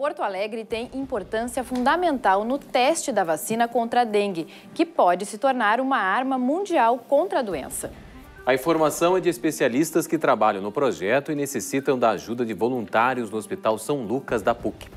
Porto Alegre tem importância fundamental no teste da vacina contra a dengue, que pode se tornar uma arma mundial contra a doença. A informação é de especialistas que trabalham no projeto e necessitam da ajuda de voluntários no Hospital São Lucas da PUC.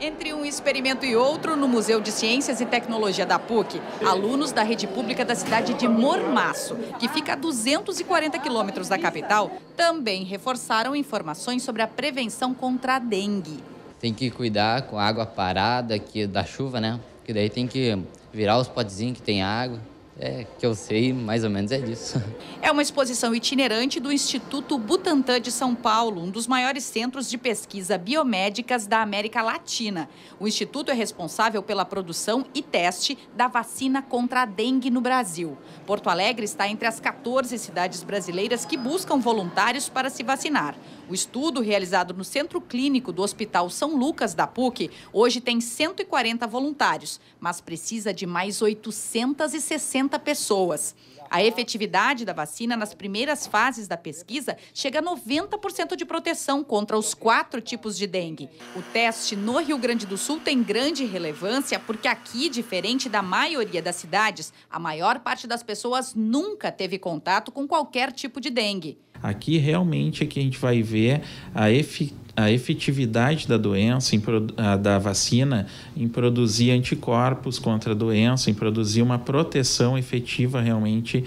Entre um experimento e outro, no Museu de Ciências e Tecnologia da PUC, alunos da rede pública da cidade de Mormaço, que fica a 240 quilômetros da capital, também reforçaram informações sobre a prevenção contra a dengue tem que cuidar com a água parada aqui é da chuva, né? Que daí tem que virar os potezinhos que tem água. É, que eu sei, mais ou menos é disso. É uma exposição itinerante do Instituto Butantan de São Paulo, um dos maiores centros de pesquisa biomédicas da América Latina. O instituto é responsável pela produção e teste da vacina contra a dengue no Brasil. Porto Alegre está entre as 14 cidades brasileiras que buscam voluntários para se vacinar. O estudo, realizado no Centro Clínico do Hospital São Lucas da PUC, hoje tem 140 voluntários, mas precisa de mais 860 60 pessoas. A efetividade da vacina nas primeiras fases da pesquisa chega a 90% de proteção contra os quatro tipos de dengue. O teste no Rio Grande do Sul tem grande relevância porque aqui, diferente da maioria das cidades, a maior parte das pessoas nunca teve contato com qualquer tipo de dengue. Aqui realmente é que a gente vai ver é a eficácia a efetividade da doença, da vacina, em produzir anticorpos contra a doença, em produzir uma proteção efetiva realmente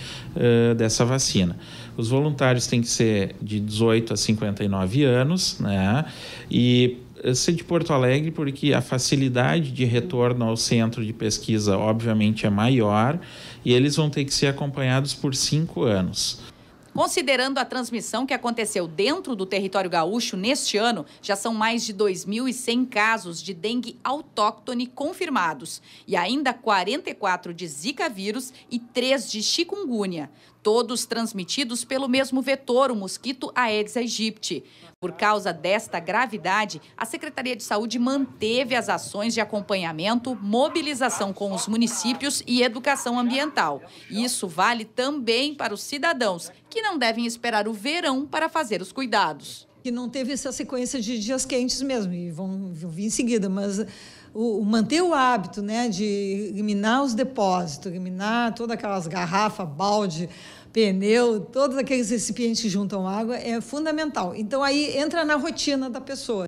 dessa vacina. Os voluntários têm que ser de 18 a 59 anos, né? E ser de Porto Alegre, porque a facilidade de retorno ao centro de pesquisa, obviamente, é maior e eles vão ter que ser acompanhados por cinco anos. Considerando a transmissão que aconteceu dentro do território gaúcho neste ano, já são mais de 2.100 casos de dengue autóctone confirmados e ainda 44 de Zika vírus e 3 de chikungunya todos transmitidos pelo mesmo vetor, o mosquito Aedes aegypti. Por causa desta gravidade, a Secretaria de Saúde manteve as ações de acompanhamento, mobilização com os municípios e educação ambiental. Isso vale também para os cidadãos, que não devem esperar o verão para fazer os cuidados. Que não teve essa sequência de dias quentes mesmo, e vão, vão vir em seguida, mas o, manter o hábito né, de eliminar os depósitos, eliminar todas aquelas garrafas, balde, pneu, todos aqueles recipientes que juntam água é fundamental. Então aí entra na rotina da pessoa.